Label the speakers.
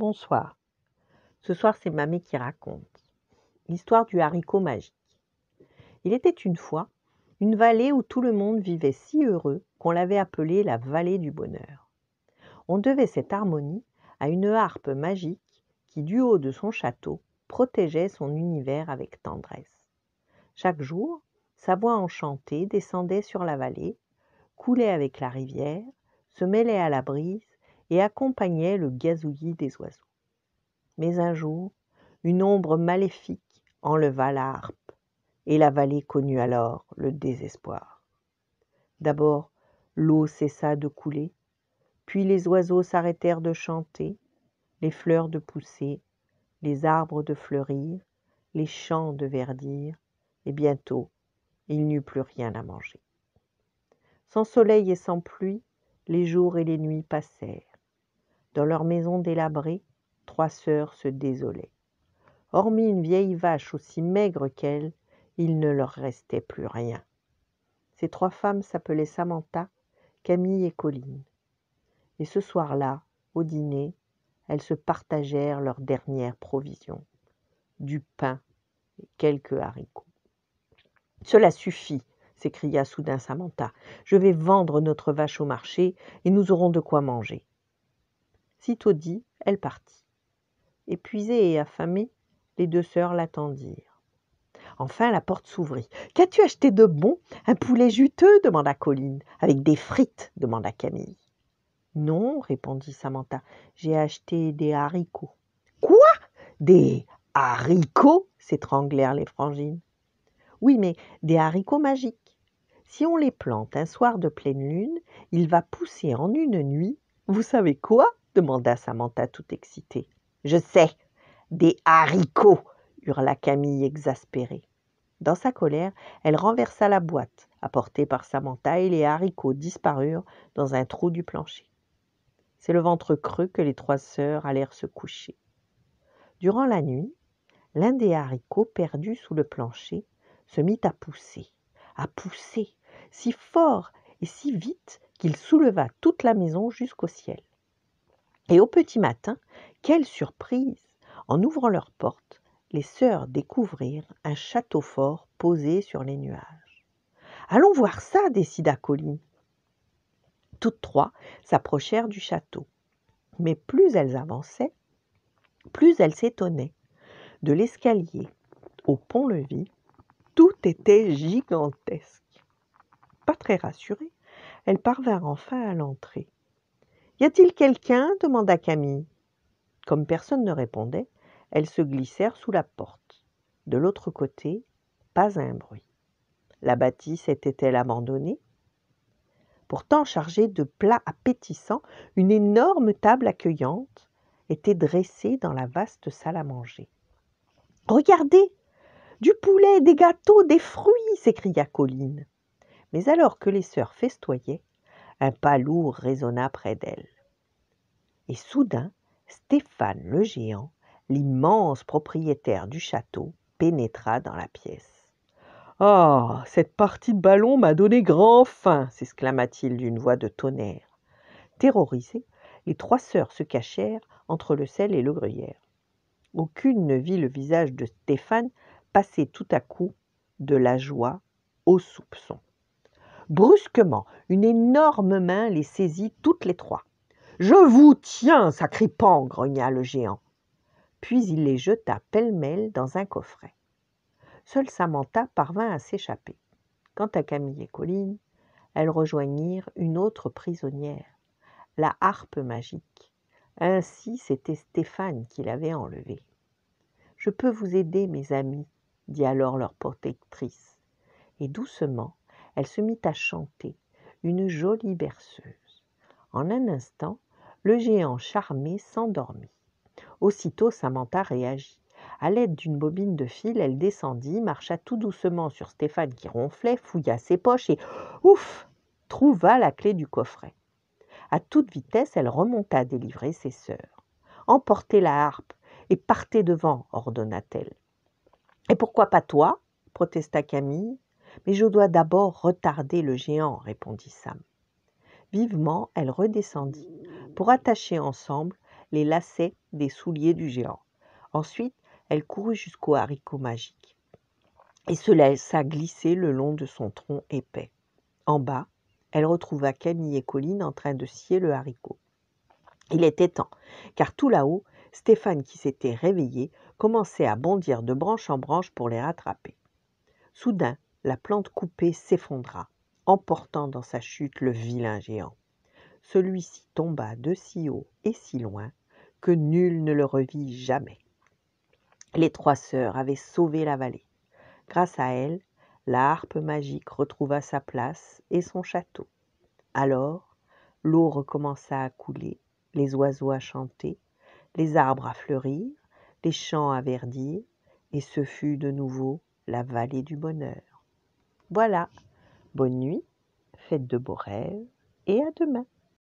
Speaker 1: Bonsoir. Ce soir, c'est Mamé qui raconte. L'histoire du haricot magique. Il était une fois une vallée où tout le monde vivait si heureux qu'on l'avait appelée la vallée du bonheur. On devait cette harmonie à une harpe magique qui, du haut de son château, protégeait son univers avec tendresse. Chaque jour, sa voix enchantée descendait sur la vallée, coulait avec la rivière, se mêlait à la brise et accompagnait le gazouillis des oiseaux. Mais un jour, une ombre maléfique enleva la harpe, et la vallée connut alors le désespoir. D'abord, l'eau cessa de couler, puis les oiseaux s'arrêtèrent de chanter, les fleurs de pousser, les arbres de fleurir, les champs de verdir, et bientôt il n'eut plus rien à manger. Sans soleil et sans pluie, les jours et les nuits passèrent. Dans leur maison délabrée, trois sœurs se désolaient. Hormis une vieille vache aussi maigre qu'elle, il ne leur restait plus rien. Ces trois femmes s'appelaient Samantha, Camille et Colline. Et ce soir-là, au dîner, elles se partagèrent leurs dernières provisions du pain et quelques haricots. Cela suffit, s'écria soudain Samantha. Je vais vendre notre vache au marché et nous aurons de quoi manger. Sitôt dit, elle partit. Épuisée et affamée, les deux sœurs l'attendirent. Enfin, la porte s'ouvrit. Qu'as-tu acheté de bon Un poulet juteux demanda Colline. Avec des frites demanda Camille. Non, répondit Samantha, j'ai acheté des haricots. Quoi Des haricots s'étranglèrent les frangines. Oui, mais des haricots magiques. Si on les plante un soir de pleine lune, il va pousser en une nuit, vous savez quoi demanda Samantha tout excitée. Je sais. Des haricots. hurla Camille exaspérée. Dans sa colère, elle renversa la boîte, apportée par Samantha, et les haricots disparurent dans un trou du plancher. C'est le ventre creux que les trois sœurs allèrent se coucher. Durant la nuit, l'un des haricots perdus sous le plancher se mit à pousser, à pousser, si fort et si vite qu'il souleva toute la maison jusqu'au ciel. Et au petit matin, quelle surprise En ouvrant leurs portes, les sœurs découvrirent un château fort posé sur les nuages. Allons voir ça, décida Colline. Toutes trois s'approchèrent du château. Mais plus elles avançaient, plus elles s'étonnaient. De l'escalier au pont-levis, tout était gigantesque. Pas très rassurées, elles parvinrent enfin à l'entrée. Y a-t-il quelqu'un demanda Camille. Comme personne ne répondait, elles se glissèrent sous la porte. De l'autre côté, pas un bruit. La bâtisse était-elle abandonnée Pourtant chargée de plats appétissants, une énorme table accueillante était dressée dans la vaste salle à manger. Regardez Du poulet, des gâteaux, des fruits s'écria Colline. Mais alors que les sœurs festoyaient, un pas lourd résonna près d'elle. Et soudain, Stéphane le géant, l'immense propriétaire du château, pénétra dans la pièce. Ah. cette partie de ballon m'a donné grand faim. s'exclama t-il d'une voix de tonnerre. Terrorisées, les trois sœurs se cachèrent entre le sel et le gruyère. Aucune ne vit le visage de Stéphane passer tout à coup de la joie au soupçon. Brusquement, une énorme main les saisit toutes les trois. Je vous tiens, sacré grogna le géant. Puis il les jeta pêle-mêle dans un coffret. Seule Samantha parvint à s'échapper. Quant à Camille et Colline, elles rejoignirent une autre prisonnière, la harpe magique. Ainsi, c'était Stéphane qui l'avait enlevée. Je peux vous aider, mes amis, dit alors leur protectrice. Et doucement, elle se mit à chanter, une jolie berceuse. En un instant, le géant charmé s'endormit. Aussitôt Samantha réagit. À l'aide d'une bobine de fil, elle descendit, marcha tout doucement sur Stéphane qui ronflait, fouilla ses poches et ouf trouva la clé du coffret. À toute vitesse, elle remonta délivrer ses sœurs. Emportez la harpe et partez devant, ordonna-t-elle. Et pourquoi pas toi protesta Camille. Mais je dois d'abord retarder le géant, répondit Sam. Vivement, elle redescendit pour attacher ensemble les lacets des souliers du géant. Ensuite, elle courut jusqu'au haricot magique et se laissa glisser le long de son tronc épais. En bas, elle retrouva Camille et Colline en train de scier le haricot. Il était temps, car tout là-haut, Stéphane, qui s'était réveillé, commençait à bondir de branche en branche pour les rattraper. Soudain, la plante coupée s'effondra, emportant dans sa chute le vilain géant. Celui-ci tomba de si haut et si loin que nul ne le revit jamais. Les trois sœurs avaient sauvé la vallée. Grâce à elles, la harpe magique retrouva sa place et son château. Alors, l'eau recommença à couler, les oiseaux à chanter, les arbres à fleurir, les champs à verdir, et ce fut de nouveau la vallée du bonheur. Voilà, bonne nuit, faites de beaux rêves et à demain.